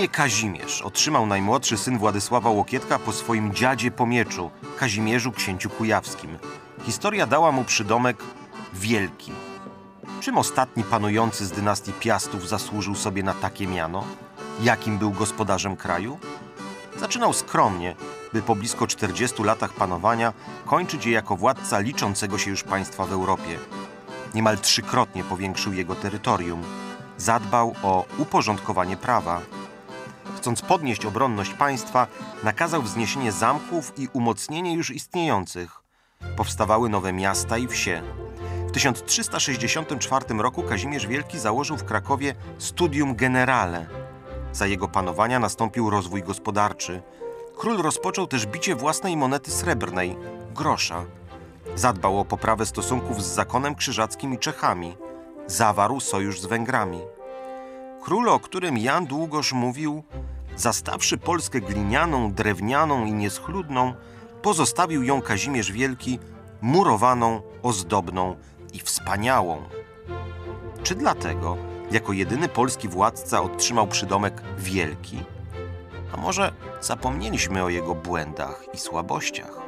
Imię Kazimierz otrzymał najmłodszy syn Władysława Łokietka po swoim dziadzie po mieczu, Kazimierzu Księciu Kujawskim. Historia dała mu przydomek Wielki. Czym ostatni panujący z dynastii Piastów zasłużył sobie na takie miano? Jakim był gospodarzem kraju? Zaczynał skromnie, by po blisko 40 latach panowania kończyć je jako władca liczącego się już państwa w Europie. Niemal trzykrotnie powiększył jego terytorium. Zadbał o uporządkowanie prawa, chcąc podnieść obronność państwa, nakazał wzniesienie zamków i umocnienie już istniejących. Powstawały nowe miasta i wsie. W 1364 roku Kazimierz Wielki założył w Krakowie Studium Generale. Za jego panowania nastąpił rozwój gospodarczy. Król rozpoczął też bicie własnej monety srebrnej grosza. Zadbał o poprawę stosunków z zakonem krzyżackim i Czechami. Zawarł sojusz z Węgrami. Król, o którym Jan Długosz mówił, zastawszy Polskę glinianą, drewnianą i nieschludną, pozostawił ją Kazimierz Wielki murowaną, ozdobną i wspaniałą. Czy dlatego, jako jedyny polski władca otrzymał przydomek Wielki? A może zapomnieliśmy o jego błędach i słabościach?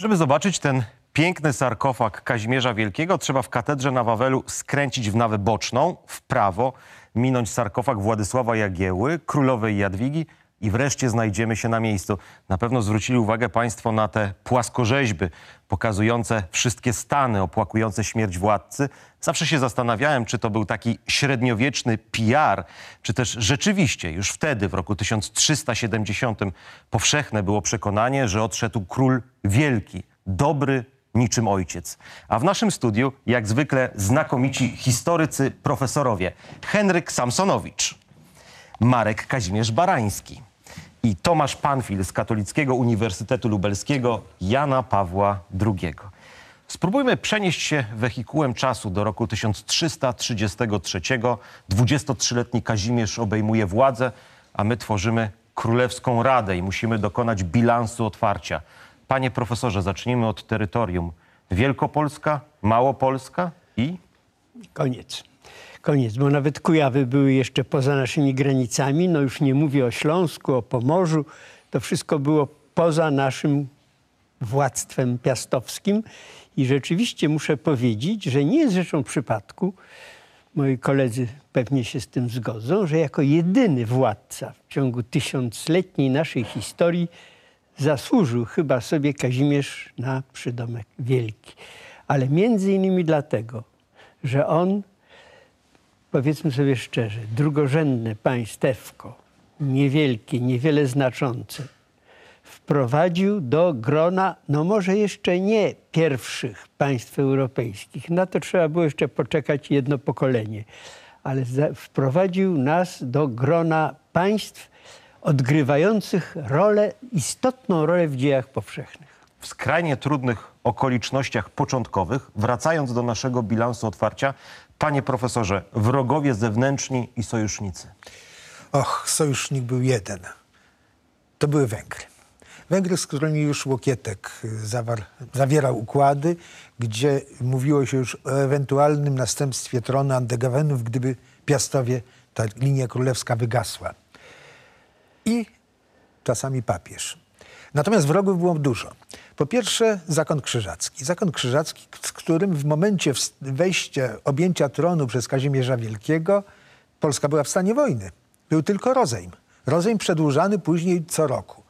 Żeby zobaczyć ten piękny sarkofag Kazimierza Wielkiego, trzeba w katedrze na Wawelu skręcić w nawę boczną, w prawo, minąć sarkofag Władysława Jagieły, królowej Jadwigi, i wreszcie znajdziemy się na miejscu. Na pewno zwrócili uwagę Państwo na te płaskorzeźby pokazujące wszystkie stany opłakujące śmierć władcy. Zawsze się zastanawiałem, czy to był taki średniowieczny PR, czy też rzeczywiście już wtedy, w roku 1370, powszechne było przekonanie, że odszedł król wielki, dobry, niczym ojciec. A w naszym studiu, jak zwykle, znakomici historycy, profesorowie Henryk Samsonowicz, Marek Kazimierz Barański, i Tomasz Panfil z Katolickiego Uniwersytetu Lubelskiego Jana Pawła II. Spróbujmy przenieść się wehikułem czasu do roku 1333. 23-letni Kazimierz obejmuje władzę, a my tworzymy Królewską Radę i musimy dokonać bilansu otwarcia. Panie profesorze, zacznijmy od terytorium. Wielkopolska, Małopolska i... Koniec koniec, bo nawet Kujawy były jeszcze poza naszymi granicami, no już nie mówię o Śląsku, o Pomorzu, to wszystko było poza naszym władztwem piastowskim i rzeczywiście muszę powiedzieć, że nie jest rzeczą przypadku, moi koledzy pewnie się z tym zgodzą, że jako jedyny władca w ciągu tysiącletniej naszej historii zasłużył chyba sobie Kazimierz na przydomek Wielki. Ale między innymi dlatego, że on powiedzmy sobie szczerze, drugorzędne państewko, niewielkie, niewiele znaczące, wprowadził do grona, no może jeszcze nie pierwszych państw europejskich, na to trzeba było jeszcze poczekać jedno pokolenie, ale wprowadził nas do grona państw odgrywających rolę, istotną rolę w dziejach powszechnych. W skrajnie trudnych okolicznościach początkowych, wracając do naszego bilansu otwarcia, Panie profesorze, wrogowie zewnętrzni i sojusznicy. Och, sojusznik był jeden. To były Węgry. Węgry, z którymi już Łokietek zawar, zawierał układy, gdzie mówiło się już o ewentualnym następstwie tronu Andegawenów, gdyby Piastowie ta linia królewska wygasła. I czasami papież. Natomiast wrogów było dużo. Po pierwsze zakon krzyżacki. Zakon krzyżacki, z którym w momencie wejścia, objęcia tronu przez Kazimierza Wielkiego Polska była w stanie wojny. Był tylko rozejm. Rozejm przedłużany później co roku.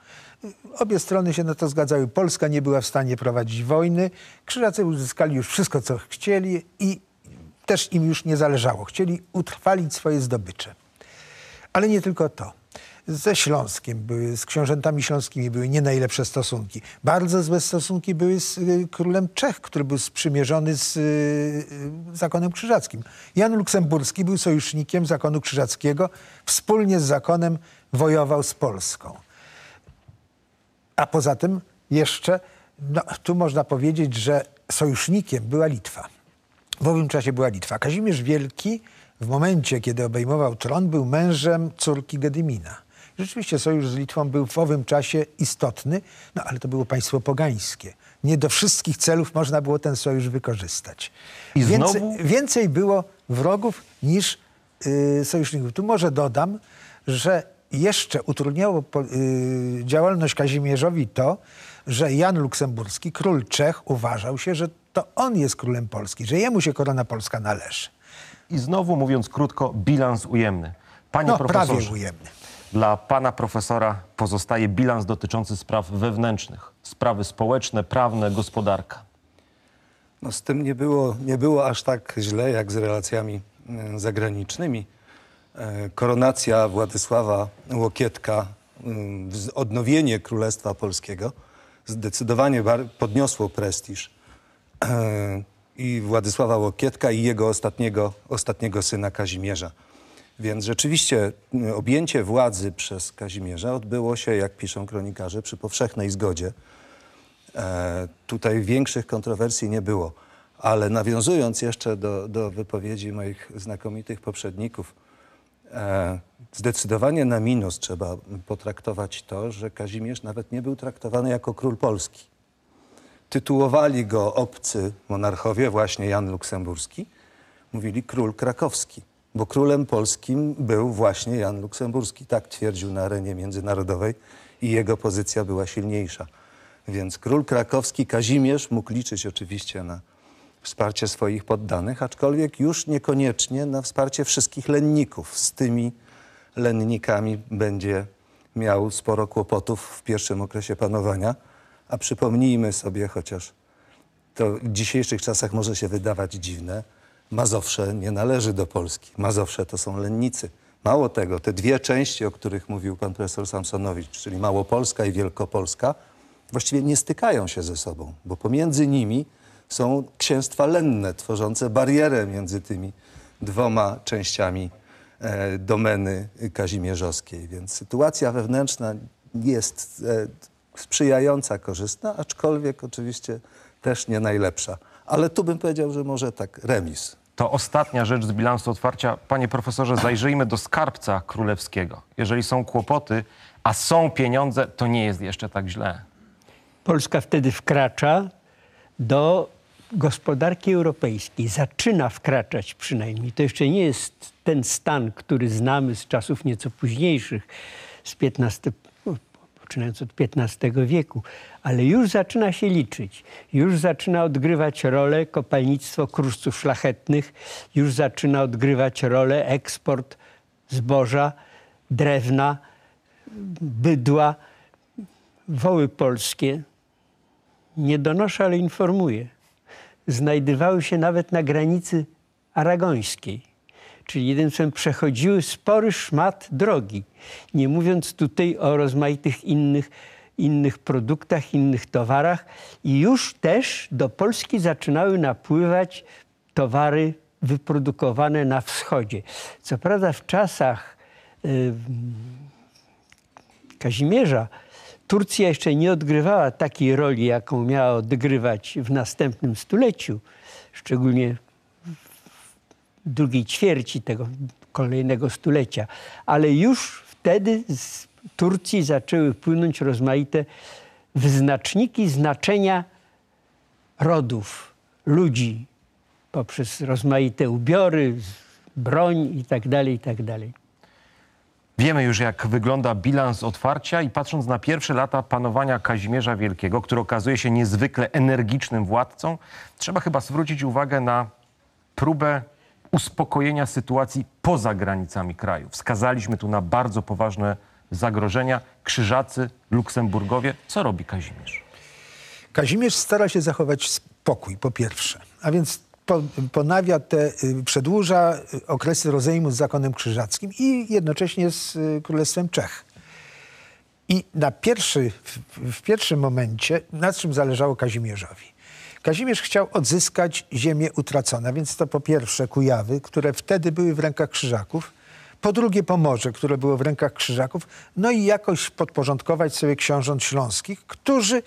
Obie strony się na to zgadzały. Polska nie była w stanie prowadzić wojny. Krzyżacy uzyskali już wszystko, co chcieli i też im już nie zależało. Chcieli utrwalić swoje zdobycze. Ale nie tylko to ze Śląskiem były, z książętami śląskimi były nie najlepsze stosunki. Bardzo złe stosunki były z y, królem Czech, który był sprzymierzony z y, y, zakonem krzyżackim. Jan Luksemburski był sojusznikiem zakonu krzyżackiego, wspólnie z zakonem wojował z Polską. A poza tym jeszcze, no, tu można powiedzieć, że sojusznikiem była Litwa. W owym czasie była Litwa. Kazimierz Wielki w momencie, kiedy obejmował tron, był mężem córki Gedymina. Rzeczywiście sojusz z Litwą był w owym czasie istotny, no ale to było państwo pogańskie. Nie do wszystkich celów można było ten sojusz wykorzystać. I znowu? Więcej, więcej było wrogów niż yy, sojuszników. Tu może dodam, że jeszcze utrudniało po, yy, działalność Kazimierzowi to, że Jan Luksemburski, król Czech, uważał się, że to on jest królem Polski, że jemu się korona polska należy. I znowu, mówiąc krótko, bilans ujemny. Panie no, profesorze, prawie ujemny. Dla pana profesora pozostaje bilans dotyczący spraw wewnętrznych, sprawy społeczne, prawne, gospodarka. No z tym nie było, nie było aż tak źle jak z relacjami e, zagranicznymi. E, koronacja Władysława Łokietka, e, odnowienie Królestwa Polskiego zdecydowanie podniosło prestiż i Władysława Łokietka i jego ostatniego, ostatniego syna Kazimierza. Więc rzeczywiście y, objęcie władzy przez Kazimierza odbyło się, jak piszą kronikarze, przy powszechnej zgodzie. E, tutaj większych kontrowersji nie było. Ale nawiązując jeszcze do, do wypowiedzi moich znakomitych poprzedników, e, zdecydowanie na minus trzeba potraktować to, że Kazimierz nawet nie był traktowany jako król Polski. Tytułowali go obcy monarchowie, właśnie Jan Luksemburski, mówili król krakowski bo królem polskim był właśnie Jan Luksemburski. Tak twierdził na arenie międzynarodowej i jego pozycja była silniejsza. Więc król krakowski Kazimierz mógł liczyć oczywiście na wsparcie swoich poddanych, aczkolwiek już niekoniecznie na wsparcie wszystkich lenników. Z tymi lennikami będzie miał sporo kłopotów w pierwszym okresie panowania. A przypomnijmy sobie, chociaż to w dzisiejszych czasach może się wydawać dziwne, Mazowsze nie należy do Polski. Mazowsze to są lennicy. Mało tego, te dwie części, o których mówił pan profesor Samsonowicz, czyli Małopolska i Wielkopolska, właściwie nie stykają się ze sobą, bo pomiędzy nimi są księstwa lenne, tworzące barierę między tymi dwoma częściami e, domeny kazimierzowskiej. Więc sytuacja wewnętrzna jest e, sprzyjająca, korzystna, aczkolwiek oczywiście też nie najlepsza. Ale tu bym powiedział, że może tak, remis. To ostatnia rzecz z bilansu otwarcia. Panie profesorze, zajrzyjmy do skarbca królewskiego. Jeżeli są kłopoty, a są pieniądze, to nie jest jeszcze tak źle. Polska wtedy wkracza do gospodarki europejskiej, zaczyna wkraczać przynajmniej. To jeszcze nie jest ten stan, który znamy z czasów nieco późniejszych, z XV zaczynając od XV wieku, ale już zaczyna się liczyć, już zaczyna odgrywać rolę kopalnictwo kruszców szlachetnych, już zaczyna odgrywać rolę eksport zboża, drewna, bydła, woły polskie. Nie donoszę, ale informuję. Znajdowały się nawet na granicy aragońskiej Czyli jednym słowem przechodziły spory szmat drogi. Nie mówiąc tutaj o rozmaitych innych, innych produktach, innych towarach. I już też do Polski zaczynały napływać towary wyprodukowane na wschodzie. Co prawda w czasach Kazimierza Turcja jeszcze nie odgrywała takiej roli, jaką miała odgrywać w następnym stuleciu, szczególnie drugiej ćwierci tego kolejnego stulecia. Ale już wtedy z Turcji zaczęły płynąć rozmaite wyznaczniki znaczenia rodów, ludzi, poprzez rozmaite ubiory, broń itd. Tak itd. Tak Wiemy już, jak wygląda bilans otwarcia i patrząc na pierwsze lata panowania Kazimierza Wielkiego, który okazuje się niezwykle energicznym władcą, trzeba chyba zwrócić uwagę na próbę uspokojenia sytuacji poza granicami kraju. Wskazaliśmy tu na bardzo poważne zagrożenia. Krzyżacy, Luksemburgowie. Co robi Kazimierz? Kazimierz stara się zachować spokój, po pierwsze. A więc ponawia te, y, przedłuża y, okresy rozejmu z zakonem krzyżackim i jednocześnie z y, Królestwem Czech. I na pierwszy, w, w pierwszym momencie, na czym zależało Kazimierzowi? Kazimierz chciał odzyskać ziemię utracone, więc to po pierwsze Kujawy, które wtedy były w rękach Krzyżaków, po drugie Pomorze, które było w rękach Krzyżaków, no i jakoś podporządkować sobie książąt śląskich, którzy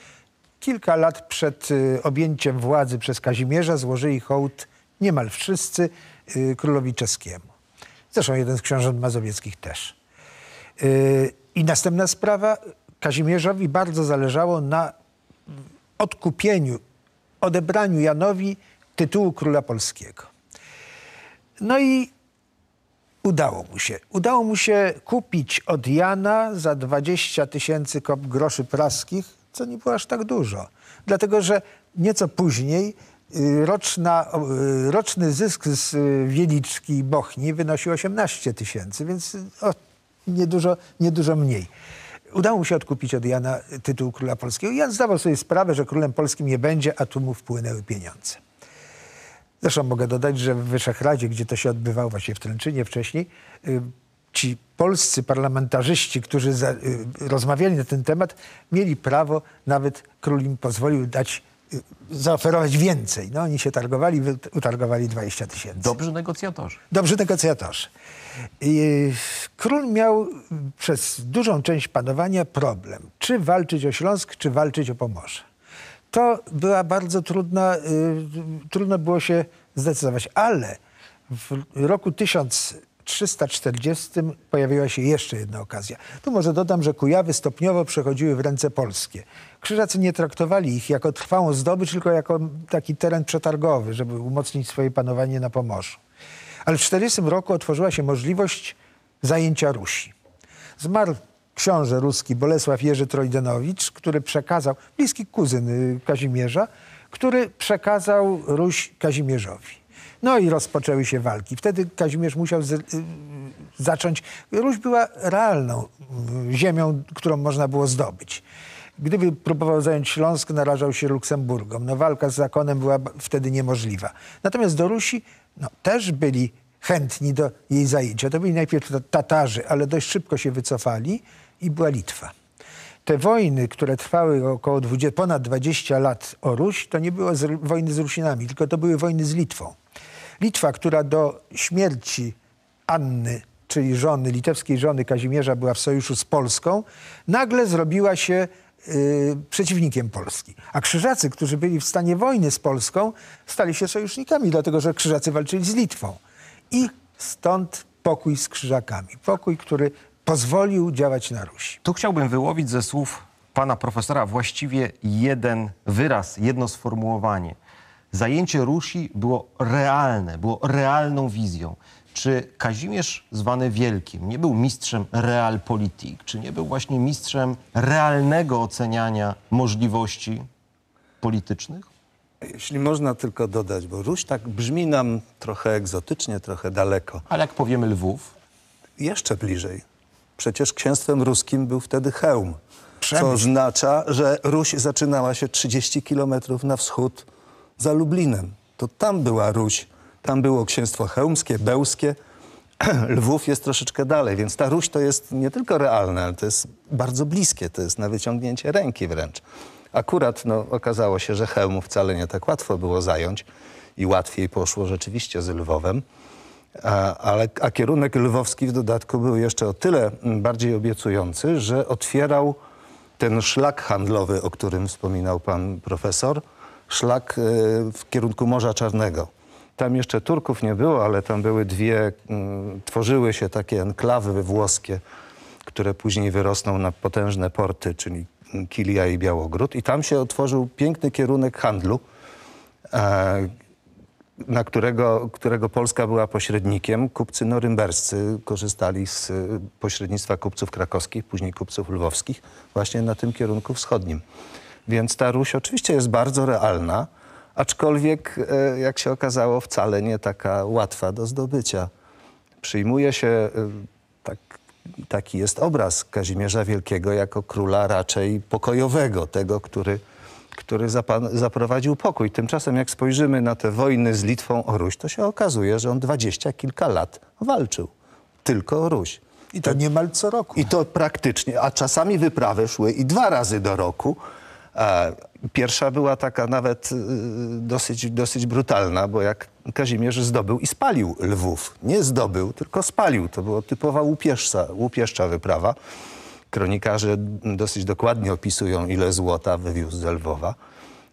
kilka lat przed y, objęciem władzy przez Kazimierza złożyli hołd niemal wszyscy y, królowi czeskiemu. Zresztą jeden z książąt mazowieckich też. Y, I następna sprawa, Kazimierzowi bardzo zależało na odkupieniu odebraniu Janowi tytułu króla polskiego. No i udało mu się. Udało mu się kupić od Jana za 20 tysięcy groszy praskich, co nie było aż tak dużo. Dlatego, że nieco później y, roczna, y, roczny zysk z y, Wieliczki i Bochni wynosił 18 tysięcy, więc o, niedużo, niedużo mniej udało mu się odkupić od Jana tytuł króla polskiego. Jan zdawał sobie sprawę, że królem polskim nie będzie, a tu mu wpłynęły pieniądze. Zresztą mogę dodać, że w Wyszehradzie, gdzie to się odbywało właśnie w Tręczynie wcześniej, y, ci polscy parlamentarzyści, którzy za, y, rozmawiali na ten temat, mieli prawo, nawet król im pozwolił dać zaoferować więcej. No oni się targowali, utargowali 20 tysięcy. Dobrzy negocjatorzy. Dobrzy negocjatorzy. E, król miał przez dużą część panowania problem, czy walczyć o Śląsk, czy walczyć o Pomorze. To była bardzo trudna, e, trudno było się zdecydować, ale w roku 1000 340 pojawiła się jeszcze jedna okazja. Tu może dodam, że Kujawy stopniowo przechodziły w ręce polskie. Krzyżacy nie traktowali ich jako trwałą zdobycz, tylko jako taki teren przetargowy, żeby umocnić swoje panowanie na Pomorzu. Ale w 40 roku otworzyła się możliwość zajęcia Rusi. Zmarł książę ruski Bolesław Jerzy Trojdenowicz, który przekazał, bliski kuzyn y, Kazimierza, który przekazał Ruś Kazimierzowi. No i rozpoczęły się walki. Wtedy Kazimierz musiał z, y, zacząć. Ruś była realną mm, ziemią, którą można było zdobyć. Gdyby próbował zająć Śląsk, narażał się Luksemburgom. No, walka z zakonem była wtedy niemożliwa. Natomiast do Rusi no, też byli chętni do jej zajęcia. To byli najpierw Tatarzy, ale dość szybko się wycofali i była Litwa. Te wojny, które trwały około 20, ponad 20 lat o Ruś, to nie były wojny z Rusinami, tylko to były wojny z Litwą. Litwa, która do śmierci Anny, czyli żony, litewskiej żony Kazimierza była w sojuszu z Polską, nagle zrobiła się y, przeciwnikiem Polski. A krzyżacy, którzy byli w stanie wojny z Polską, stali się sojusznikami, dlatego że krzyżacy walczyli z Litwą. I stąd pokój z krzyżakami. Pokój, który pozwolił działać na Rusi. Tu chciałbym wyłowić ze słów pana profesora właściwie jeden wyraz, jedno sformułowanie. Zajęcie Rusi było realne, było realną wizją. Czy Kazimierz zwany Wielkim nie był mistrzem realpolitik? Czy nie był właśnie mistrzem realnego oceniania możliwości politycznych? Jeśli można tylko dodać, bo Ruś tak brzmi nam trochę egzotycznie, trochę daleko. Ale jak powiemy Lwów? Jeszcze bliżej. Przecież księstwem ruskim był wtedy Chełm, co oznacza, że Ruś zaczynała się 30 kilometrów na wschód za Lublinem. To tam była Ruś, tam było księstwo chełmskie, bełskie, Lwów jest troszeczkę dalej, więc ta Ruś to jest nie tylko realne, ale to jest bardzo bliskie, to jest na wyciągnięcie ręki wręcz. Akurat no, okazało się, że Chełmu wcale nie tak łatwo było zająć i łatwiej poszło rzeczywiście z Lwowem. A, ale, a kierunek lwowski w dodatku był jeszcze o tyle mm, bardziej obiecujący, że otwierał ten szlak handlowy, o którym wspominał pan profesor, szlak e, w kierunku Morza Czarnego. Tam jeszcze Turków nie było, ale tam były dwie, tworzyły się takie enklawy włoskie, które później wyrosną na potężne porty, czyli Kilia i Białogród. I tam się otworzył piękny kierunek handlu, e, na którego, którego Polska była pośrednikiem. Kupcy norymberscy korzystali z e, pośrednictwa kupców krakowskich, później kupców lwowskich, właśnie na tym kierunku wschodnim. Więc ta Ruś oczywiście jest bardzo realna, aczkolwiek, e, jak się okazało, wcale nie taka łatwa do zdobycia. Przyjmuje się, e, tak, taki jest obraz Kazimierza Wielkiego jako króla raczej pokojowego, tego, który, który zaprowadził pokój. Tymczasem jak spojrzymy na te wojny z Litwą o Ruś, to się okazuje, że on dwadzieścia kilka lat walczył tylko o Ruś. I to niemal co roku. I to praktycznie, a czasami wyprawy szły i dwa razy do roku. Pierwsza była taka nawet y, dosyć, dosyć brutalna, bo jak Kazimierz zdobył i spalił Lwów. Nie zdobył, tylko spalił. To była typowa łupieżca, wyprawa. Kronikarze dosyć dokładnie opisują, ile złota wywiózł z Lwowa.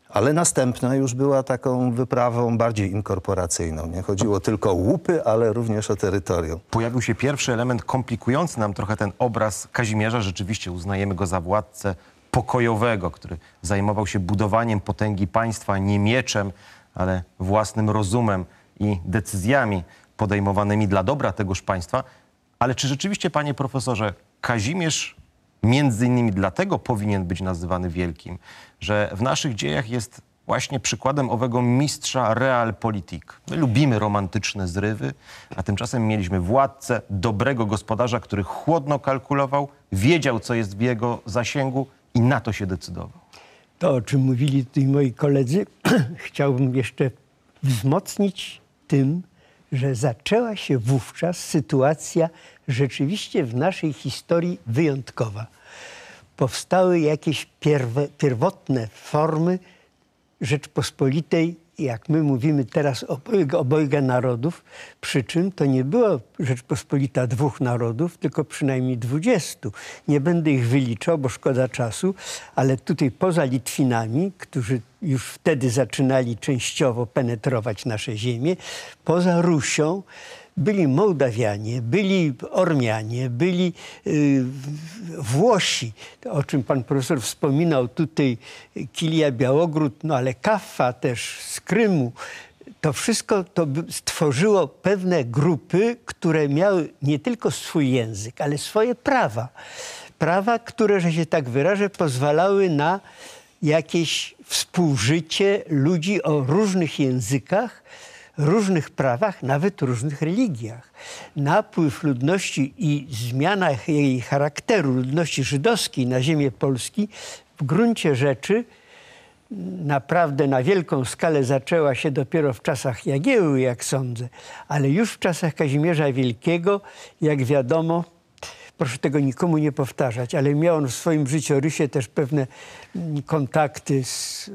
Ale następna już była taką wyprawą bardziej inkorporacyjną. Nie chodziło tylko o łupy, ale również o terytorium. Pojawił się pierwszy element komplikujący nam trochę ten obraz Kazimierza. Rzeczywiście uznajemy go za władcę pokojowego, który zajmował się budowaniem potęgi państwa nie mieczem, ale własnym rozumem i decyzjami podejmowanymi dla dobra tegoż państwa. Ale czy rzeczywiście, panie profesorze, Kazimierz między innymi dlatego powinien być nazywany wielkim, że w naszych dziejach jest właśnie przykładem owego mistrza realpolitik. My lubimy romantyczne zrywy, a tymczasem mieliśmy władcę, dobrego gospodarza, który chłodno kalkulował, wiedział, co jest w jego zasięgu, i na to się decydował. To, o czym mówili tutaj moi koledzy, chciałbym jeszcze wzmocnić tym, że zaczęła się wówczas sytuacja rzeczywiście w naszej historii wyjątkowa. Powstały jakieś pierwe, pierwotne formy Rzeczpospolitej jak my mówimy teraz obojga, obojga narodów, przy czym to nie była Rzeczpospolita dwóch narodów, tylko przynajmniej dwudziestu. Nie będę ich wyliczał, bo szkoda czasu, ale tutaj poza Litwinami, którzy już wtedy zaczynali częściowo penetrować nasze ziemie, poza Rusią, byli Mołdawianie, byli Ormianie, byli y, Włosi, o czym pan profesor wspominał tutaj, Kilia Białogród, no ale Kaffa też z Krymu. To wszystko to stworzyło pewne grupy, które miały nie tylko swój język, ale swoje prawa. Prawa, które, że się tak wyrażę, pozwalały na jakieś współżycie ludzi o różnych językach, różnych prawach, nawet różnych religiach. Napływ ludności i zmiana jej charakteru ludności żydowskiej na ziemię Polski w gruncie rzeczy naprawdę na wielką skalę zaczęła się dopiero w czasach Jagieły, jak sądzę, ale już w czasach Kazimierza Wielkiego, jak wiadomo, proszę tego nikomu nie powtarzać, ale miał on w swoim życiorysie też pewne kontakty z...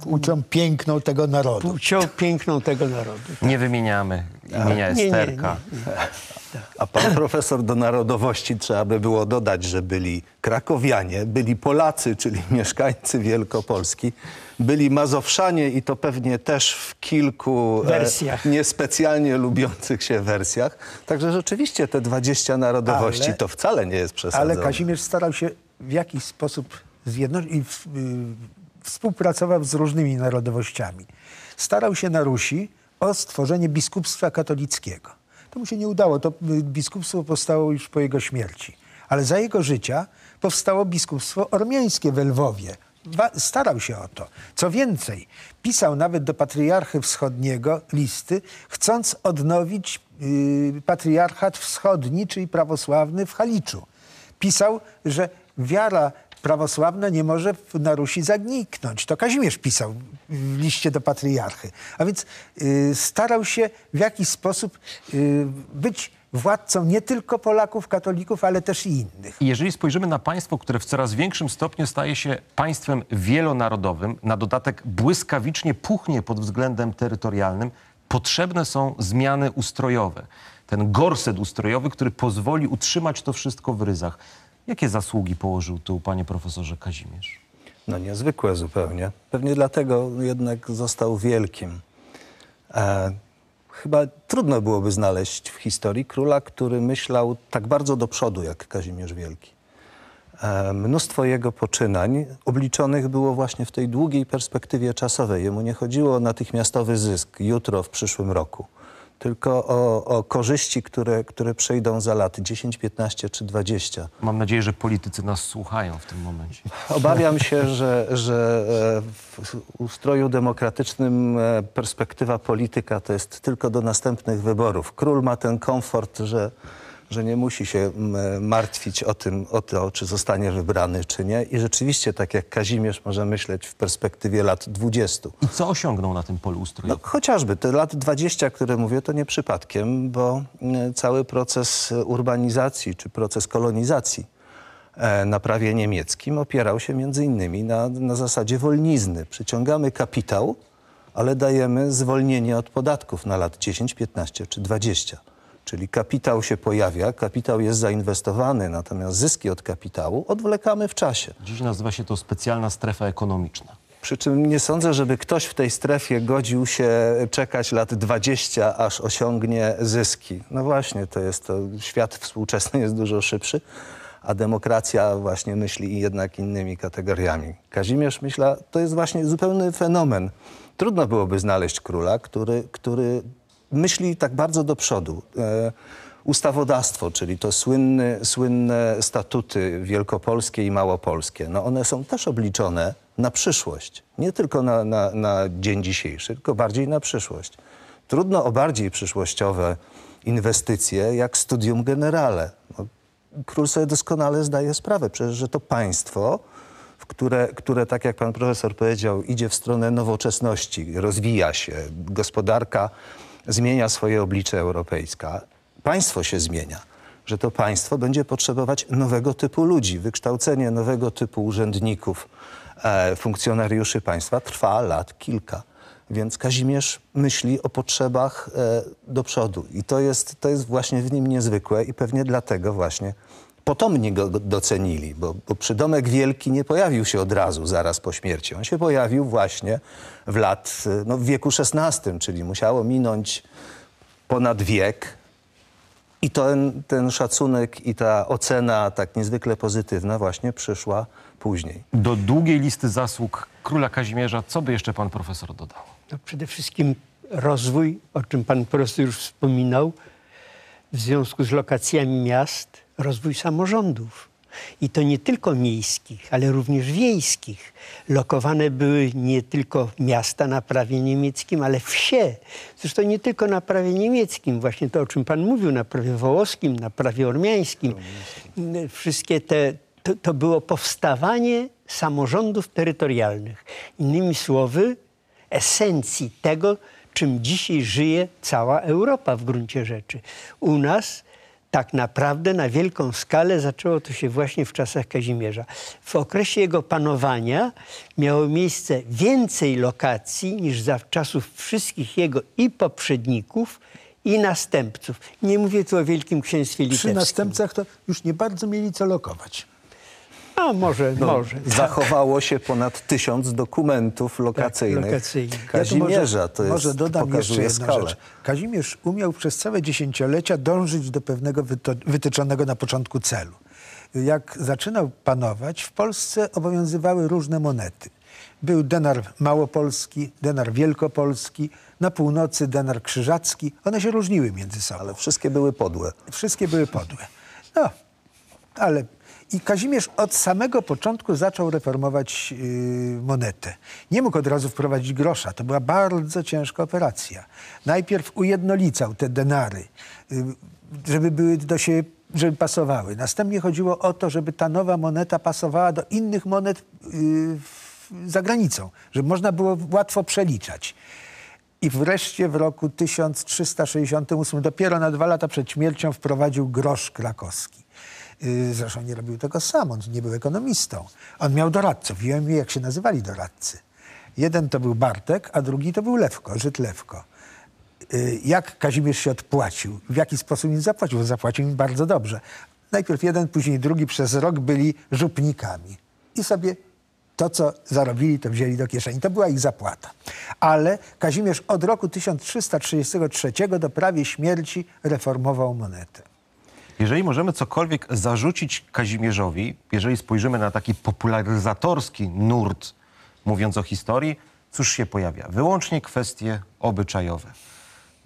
Płcią mm, piękną tego narodu. Płcią piękną tego narodu. Tak. Nie wymieniamy imienia Esterka. Nie, nie, nie, A pan profesor do narodowości trzeba by było dodać, że byli krakowianie, byli Polacy, czyli mieszkańcy Wielkopolski byli Mazowszanie i to pewnie też w kilku e, wersjach. E, niespecjalnie lubiących się wersjach. Także rzeczywiście te 20 narodowości ale, to wcale nie jest przesadzone. Ale Kazimierz starał się w jakiś sposób zjednoczyć i w, y, współpracował z różnymi narodowościami. Starał się na Rusi o stworzenie biskupstwa katolickiego. To mu się nie udało. To y, biskupstwo powstało już po jego śmierci. Ale za jego życia powstało biskupstwo ormiańskie we Lwowie, starał się o to. Co więcej, pisał nawet do patriarchy wschodniego listy, chcąc odnowić y, patriarchat wschodni, czyli prawosławny w Haliczu. Pisał, że wiara prawosławna nie może na Rusi zagniknąć. To Kazimierz pisał w liście do patriarchy. A więc y, starał się w jakiś sposób y, być władcą nie tylko Polaków, katolików, ale też i innych. Jeżeli spojrzymy na państwo, które w coraz większym stopniu staje się państwem wielonarodowym, na dodatek błyskawicznie puchnie pod względem terytorialnym, potrzebne są zmiany ustrojowe. Ten gorset ustrojowy, który pozwoli utrzymać to wszystko w ryzach. Jakie zasługi położył tu, panie profesorze Kazimierz? No niezwykłe zupełnie. Pewnie dlatego jednak został wielkim. E, chyba trudno byłoby znaleźć w historii króla, który myślał tak bardzo do przodu jak Kazimierz Wielki. E, mnóstwo jego poczynań obliczonych było właśnie w tej długiej perspektywie czasowej. Jemu nie chodziło o natychmiastowy zysk jutro, w przyszłym roku tylko o, o korzyści, które, które przejdą za lat 10, 15 czy 20. Mam nadzieję, że politycy nas słuchają w tym momencie. Obawiam się, że, że e, w ustroju demokratycznym e, perspektywa polityka to jest tylko do następnych wyborów. Król ma ten komfort, że że nie musi się mm, martwić o, tym, o to, czy zostanie wybrany, czy nie. I rzeczywiście, tak jak Kazimierz może myśleć w perspektywie lat 20. I co osiągnął na tym polu ustroju? No, chociażby te lat 20, które mówię, to nie przypadkiem, bo mm, cały proces urbanizacji czy proces kolonizacji e, na prawie niemieckim opierał się między innymi na, na zasadzie wolnizny. Przyciągamy kapitał, ale dajemy zwolnienie od podatków na lat 10, 15 czy 20. Czyli kapitał się pojawia, kapitał jest zainwestowany, natomiast zyski od kapitału odwlekamy w czasie. Dziś nazywa się to specjalna strefa ekonomiczna. Przy czym nie sądzę, żeby ktoś w tej strefie godził się czekać lat 20, aż osiągnie zyski. No właśnie, to jest to, świat współczesny jest dużo szybszy, a demokracja właśnie myśli jednak innymi kategoriami. Kazimierz myśla, to jest właśnie zupełny fenomen. Trudno byłoby znaleźć króla, który, który myśli tak bardzo do przodu. E, ustawodawstwo, czyli to słynne, słynne statuty wielkopolskie i małopolskie, no one są też obliczone na przyszłość. Nie tylko na, na, na dzień dzisiejszy, tylko bardziej na przyszłość. Trudno o bardziej przyszłościowe inwestycje jak studium generale. No, król sobie doskonale zdaje sprawę, przecież że to państwo, które, które, tak jak pan profesor powiedział, idzie w stronę nowoczesności, rozwija się. Gospodarka zmienia swoje oblicze europejska, państwo się zmienia, że to państwo będzie potrzebować nowego typu ludzi. Wykształcenie nowego typu urzędników, e, funkcjonariuszy państwa trwa lat kilka. Więc Kazimierz myśli o potrzebach e, do przodu i to jest, to jest właśnie w nim niezwykłe i pewnie dlatego właśnie Potomnie go docenili, bo, bo przydomek wielki nie pojawił się od razu, zaraz po śmierci. On się pojawił właśnie w lat, no, w wieku XVI, czyli musiało minąć ponad wiek. I ten, ten szacunek i ta ocena tak niezwykle pozytywna właśnie przyszła później. Do długiej listy zasług króla Kazimierza, co by jeszcze pan profesor dodał? No przede wszystkim rozwój, o czym pan profesor już wspominał, w związku z lokacjami miast – rozwój samorządów. I to nie tylko miejskich, ale również wiejskich. Lokowane były nie tylko miasta na prawie niemieckim, ale wsie. Zresztą nie tylko na prawie niemieckim, właśnie to, o czym pan mówił, na prawie wołoskim, na prawie ormiańskim. Wszystkie te, to, to było powstawanie samorządów terytorialnych. Innymi słowy, esencji tego, czym dzisiaj żyje cała Europa w gruncie rzeczy. U nas tak naprawdę na wielką skalę zaczęło to się właśnie w czasach Kazimierza. W okresie jego panowania miało miejsce więcej lokacji niż za czasów wszystkich jego i poprzedników, i następców. Nie mówię tu o Wielkim Księstwie Litewskim. Przy następcach to już nie bardzo mieli co lokować. A może, no, może. Tak. Zachowało się ponad tysiąc dokumentów lokacyjnych, tak, lokacyjnych. Kazimierza. to jest, może dodam jeszcze jedną skalę. rzecz. Kazimierz umiał przez całe dziesięciolecia dążyć do pewnego wytyczonego na początku celu. Jak zaczynał panować, w Polsce obowiązywały różne monety. Był denar małopolski, denar wielkopolski, na północy denar krzyżacki. One się różniły między sobą. Ale wszystkie były podłe. Wszystkie były podłe. No, ale i Kazimierz od samego początku zaczął reformować yy, monetę. Nie mógł od razu wprowadzić grosza. To była bardzo ciężka operacja. Najpierw ujednolicał te denary, yy, żeby były do siebie żeby pasowały. Następnie chodziło o to, żeby ta nowa moneta pasowała do innych monet yy, za granicą, żeby można było łatwo przeliczać. I wreszcie w roku 1368, dopiero na dwa lata przed śmiercią, wprowadził grosz krakowski. Y, zresztą nie robił tego sam, on nie był ekonomistą. On miał doradców. Wiem, jak się nazywali doradcy. Jeden to był Bartek, a drugi to był Lewko, Żyd Lewko. Y, jak Kazimierz się odpłacił? W jaki sposób im zapłacił? Zapłacił im bardzo dobrze. Najpierw jeden, później drugi przez rok byli żupnikami. I sobie to, co zarobili, to wzięli do kieszeni. To była ich zapłata. Ale Kazimierz od roku 1333 do prawie śmierci reformował monetę. Jeżeli możemy cokolwiek zarzucić Kazimierzowi, jeżeli spojrzymy na taki popularyzatorski nurt, mówiąc o historii, cóż się pojawia? Wyłącznie kwestie obyczajowe.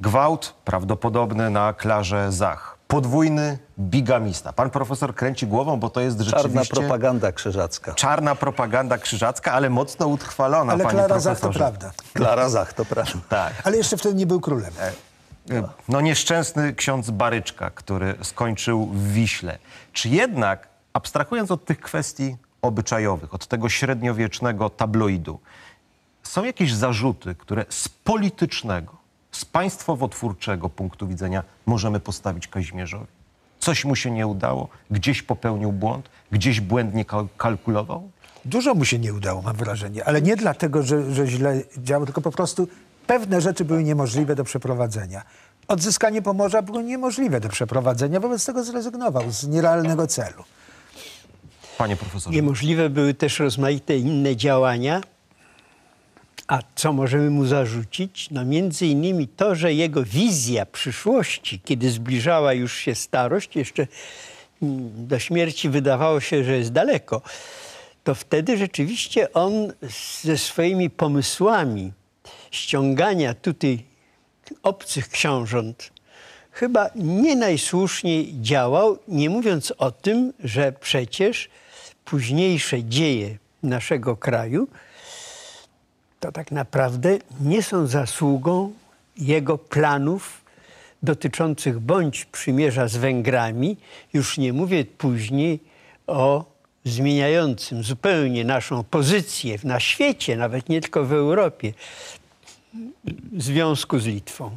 Gwałt prawdopodobny na Klarze Zach. Podwójny bigamista. Pan profesor kręci głową, bo to jest rzeczywiście... Czarna propaganda krzyżacka. Czarna propaganda krzyżacka, ale mocno utrwalona, ale panie Klara profesorze. Zach to prawda. Klara Zach to prawda. Tak. Ale jeszcze wtedy nie był królem. E, E, no nieszczęsny ksiądz Baryczka, który skończył w Wiśle. Czy jednak, abstrahując od tych kwestii obyczajowych, od tego średniowiecznego tabloidu, są jakieś zarzuty, które z politycznego, z państwowotwórczego punktu widzenia możemy postawić Kazimierzowi? Coś mu się nie udało, gdzieś popełnił błąd, gdzieś błędnie kalkulował? Dużo mu się nie udało, mam wrażenie, ale nie dlatego, że, że źle działał, tylko po prostu Pewne rzeczy były niemożliwe do przeprowadzenia. Odzyskanie Pomorza było niemożliwe do przeprowadzenia, wobec tego zrezygnował z nierealnego celu. Panie profesorze. Niemożliwe były też rozmaite inne działania. A co możemy mu zarzucić? No między innymi to, że jego wizja przyszłości, kiedy zbliżała już się starość, jeszcze mm, do śmierci wydawało się, że jest daleko, to wtedy rzeczywiście on ze swoimi pomysłami ściągania tutaj obcych książąt chyba nie najsłuszniej działał, nie mówiąc o tym, że przecież późniejsze dzieje naszego kraju to tak naprawdę nie są zasługą jego planów dotyczących bądź przymierza z Węgrami, już nie mówię później o zmieniającym zupełnie naszą pozycję na świecie, nawet nie tylko w Europie, związku z Litwą.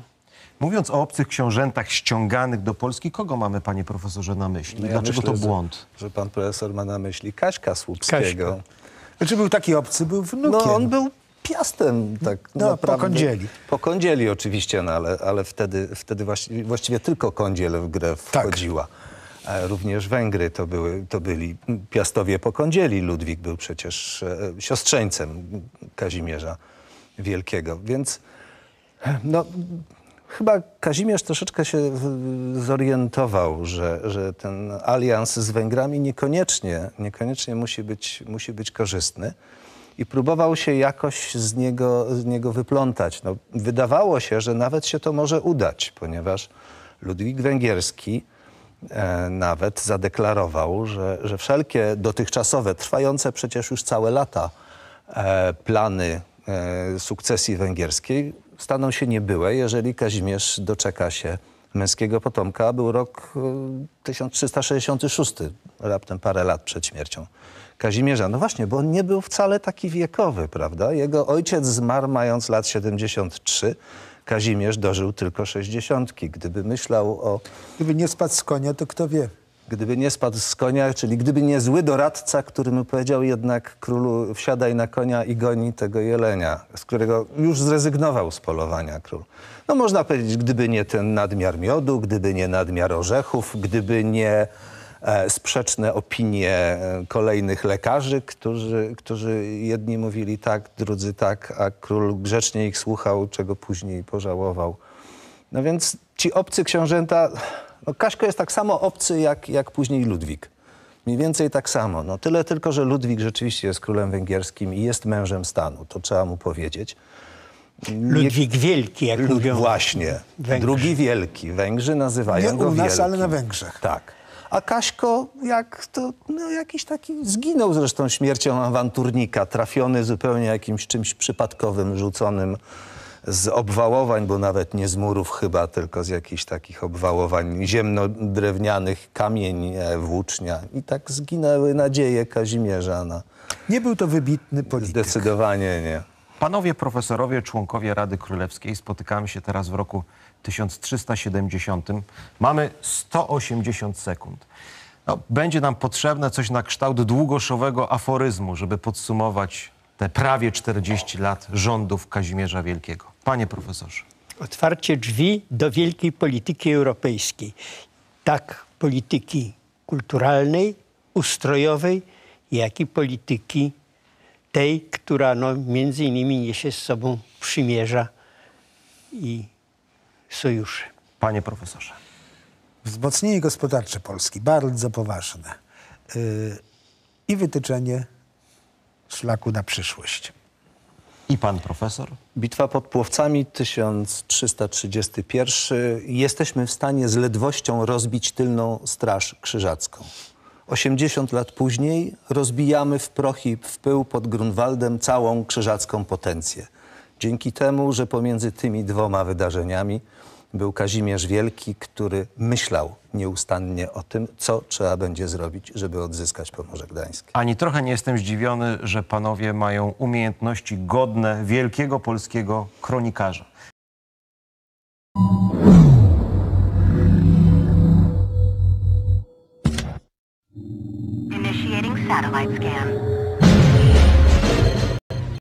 Mówiąc o obcych książętach ściąganych do Polski, kogo mamy, panie profesorze, na myśli? No ja Dlaczego myślę, to błąd? Że, że, pan profesor ma na myśli Kaśka Słupskiego. Czy Znaczy był taki obcy, był wnukiem. No on był piastem tak no, naprawdę. Po kądzieli. Po kądzieli oczywiście, no, ale, ale wtedy, wtedy właści właściwie tylko kądziel w grę tak. wchodziła. Tak. również Węgry to, były, to byli piastowie po kądzieli. Ludwik był przecież e, siostrzeńcem Kazimierza wielkiego. Więc no, chyba Kazimierz troszeczkę się zorientował, że, że ten alians z Węgrami niekoniecznie, niekoniecznie musi, być, musi być korzystny i próbował się jakoś z niego, z niego wyplątać. No, wydawało się, że nawet się to może udać, ponieważ Ludwik Węgierski e, nawet zadeklarował, że, że wszelkie dotychczasowe, trwające przecież już całe lata e, plany E, sukcesji węgierskiej staną się niebyłe, jeżeli Kazimierz doczeka się męskiego potomka. Był rok 1366, e, raptem parę lat przed śmiercią Kazimierza. No właśnie, bo on nie był wcale taki wiekowy, prawda? Jego ojciec zmarł mając lat 73, Kazimierz dożył tylko 60. Gdyby myślał o... Gdyby nie spadł z konia, to kto wie. Gdyby nie spadł z konia, czyli gdyby nie zły doradca, który mu powiedział jednak królu wsiadaj na konia i goni tego jelenia, z którego już zrezygnował z polowania król. No można powiedzieć, gdyby nie ten nadmiar miodu, gdyby nie nadmiar orzechów, gdyby nie e, sprzeczne opinie e, kolejnych lekarzy, którzy, którzy jedni mówili tak, drudzy tak, a król grzecznie ich słuchał, czego później pożałował. No więc ci obcy książęta no, Kaśko jest tak samo obcy jak, jak później Ludwik. Mniej więcej tak samo. No, tyle tylko, że Ludwik rzeczywiście jest królem węgierskim i jest mężem stanu. To trzeba mu powiedzieć. Ludwik Wielki, jak Lud, mówią. Właśnie. Węgrzy. Drugi Wielki. Węgrzy nazywają Nie go u nas, wielkim. ale na Węgrzech. Tak. A Kaśko, jak to, no jakiś taki, zginął zresztą śmiercią awanturnika, trafiony zupełnie jakimś czymś przypadkowym, rzuconym z obwałowań, bo nawet nie z murów chyba, tylko z jakichś takich obwałowań ziemno-drewnianych, kamień, e, włócznia. I tak zginęły nadzieje Kazimierza na... Nie był to wybitny polityk. Zdecydowanie nie. Panowie profesorowie, członkowie Rady Królewskiej, spotykamy się teraz w roku 1370. Mamy 180 sekund. No, będzie nam potrzebne coś na kształt długoszowego aforyzmu, żeby podsumować prawie 40 lat rządów Kazimierza Wielkiego. Panie profesorze. Otwarcie drzwi do wielkiej polityki europejskiej. Tak polityki kulturalnej, ustrojowej, jak i polityki tej, która no, między innymi niesie z sobą przymierza i sojusze. Panie profesorze. Wzmocnienie gospodarcze Polski, bardzo poważne. Yy, I wytyczenie szlaku na przyszłość. I pan profesor? Bitwa pod Płowcami 1331. Jesteśmy w stanie z ledwością rozbić tylną straż krzyżacką. 80 lat później rozbijamy w proch i w pył pod Grunwaldem całą krzyżacką potencję. Dzięki temu, że pomiędzy tymi dwoma wydarzeniami był Kazimierz Wielki, który myślał nieustannie o tym, co trzeba będzie zrobić, żeby odzyskać Pomorze Gdańskie. Ani trochę nie jestem zdziwiony, że panowie mają umiejętności godne wielkiego polskiego kronikarza. Initiating satellite scan.